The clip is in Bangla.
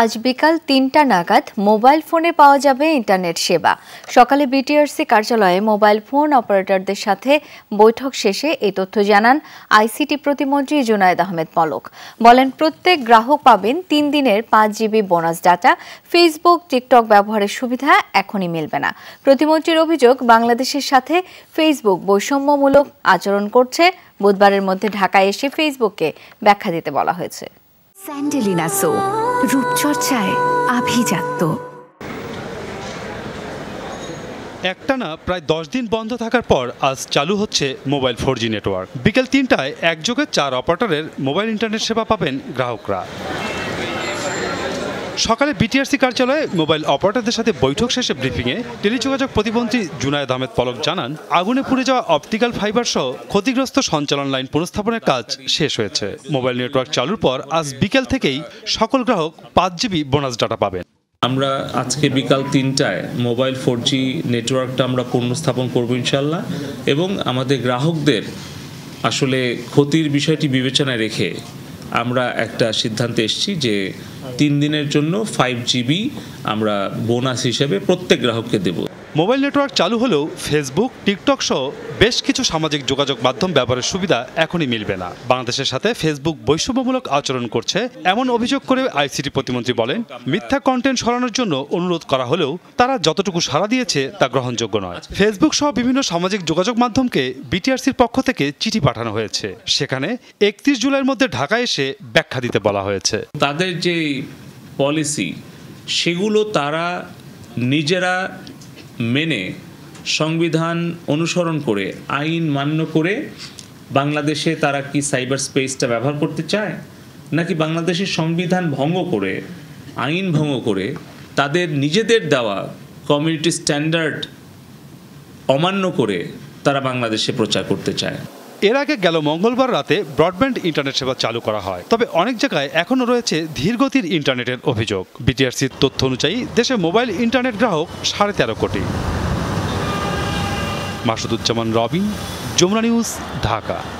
আজ বিকাল তিনটা নাগাদ মোবাইল ফোনে পাওয়া যাবে ইন্টারনেট সেবা সকালে বিটিআরসি কার্যালয়ে মোবাইল ফোন অপারেটরদের সাথে বৈঠক শেষে এই তথ্য জানান আইসিটি প্রতিমন্ত্রী জুনায়দ আহমেদ পলক বলেন প্রত্যেক গ্রাহক পাবেন তিন দিনের পাঁচ GB bonus data Facebook TikTok ব্যবহারের সুবিধা এখনই মিলবে না প্রতিমন্ত্রীর অভিযোগ বাংলাদেশের সাথে ফেসবুক বৈষম্যমূলক আচরণ করছে বুধবারের মধ্যে ঢাকায় এসে ফেসবুককে ব্যাখ্যা দিতে বলা হয়েছে স্যান্ডেলিনা সো রূপচর্চায় আভিজাত্য একটানা প্রায় দশ দিন বন্ধ থাকার পর আজ চালু হচ্ছে মোবাইল ফোর নেটওয়ার্ক বিকেল তিনটায় একযোগে চার অপারেটরের মোবাইল ইন্টারনেট সেবা পাবেন গ্রাহকরা সকালে বিটিআরসি কার্যালয়ে মোবাইল অপারেটরদের সাথে বৈঠক শেষে ব্রিফিংয়ে টেলিযোগাযোগ প্রতিমন্ত্রী জুনায়দ আহমেদ পলক জানান আগুনে পুড়ে যাওয়া অপটিক্যাল ফাইবার সহ ক্ষতিগ্রস্ত সঞ্চালন লাইন পুনঃস্থাপনের কাজ শেষ হয়েছে মোবাইল নেটওয়ার্ক চালুর পর আজ বিকেল থেকেই সকল গ্রাহক পাঁচ জিবি বোনাস ডাটা পাবেন আমরা আজকে বিকাল তিনটায় মোবাইল ফোর জি নেটওয়ার্কটা আমরা পুনঃস্থাপন করবো ইনশাল্লাহ এবং আমাদের গ্রাহকদের আসলে ক্ষতির বিষয়টি বিবেচনায় রেখে আমরা একটা সিদ্ধান্তে এসেছি যে তিন দিনের জন্য ফাইভ জিবি আমরা বোনাস হিসেবে প্রত্যেক গ্রাহককে দেবো মোবাইল নেটওয়ার্ক চালু হলেও ফেসবুক টিকটক সহ বেশ কিছু সামাজিক যোগাযোগ মাধ্যম ব্যবহারের সুবিধা এখনই মিলবে না বাংলাদেশের সাথে ফেসবুক বৈষম্যমূলক আচরণ করছে এমন অভিযোগ করে আইসিটি প্রতিমন্ত্রী বলেন মিথ্যা কন্টেন্ট সরানোর জন্য অনুরোধ করা হলেও তারা যতটুকু সাড়া দিয়েছে তা গ্রহণযোগ্য নয় ফেসবুক সহ বিভিন্ন সামাজিক যোগাযোগ মাধ্যমকে বিটিআরসির পক্ষ থেকে চিঠি পাঠানো হয়েছে সেখানে একত্রিশ জুলাইয়ের মধ্যে ঢাকায় এসে ব্যাখ্যা দিতে বলা হয়েছে তাদের যে পলিসি সেগুলো তারা নিজেরা মেনে সংবিধান অনুসরণ করে আইন মান্য করে বাংলাদেশে তারা কি সাইবার স্পেসটা ব্যবহার করতে চায় নাকি বাংলাদেশের সংবিধান ভঙ্গ করে আইন ভঙ্গ করে তাদের নিজেদের দেওয়া কমিউনিটি স্ট্যান্ডার্ড অমান্য করে তারা বাংলাদেশে প্রচার করতে চায় এর আগে গেল মঙ্গলবার রাতে ব্রডব্যান্ড ইন্টারনেট সেবা চালু করা হয় তবে অনেক জায়গায় এখনও রয়েছে ধীরগতির ইন্টারনেটের অভিযোগ বিটিআরসির তথ্য অনুযায়ী দেশে মোবাইল ইন্টারনেট গ্রাহক সাড়ে তেরো কোটি মাসুদুজ্জামান রবিন যমুনা নিউজ ঢাকা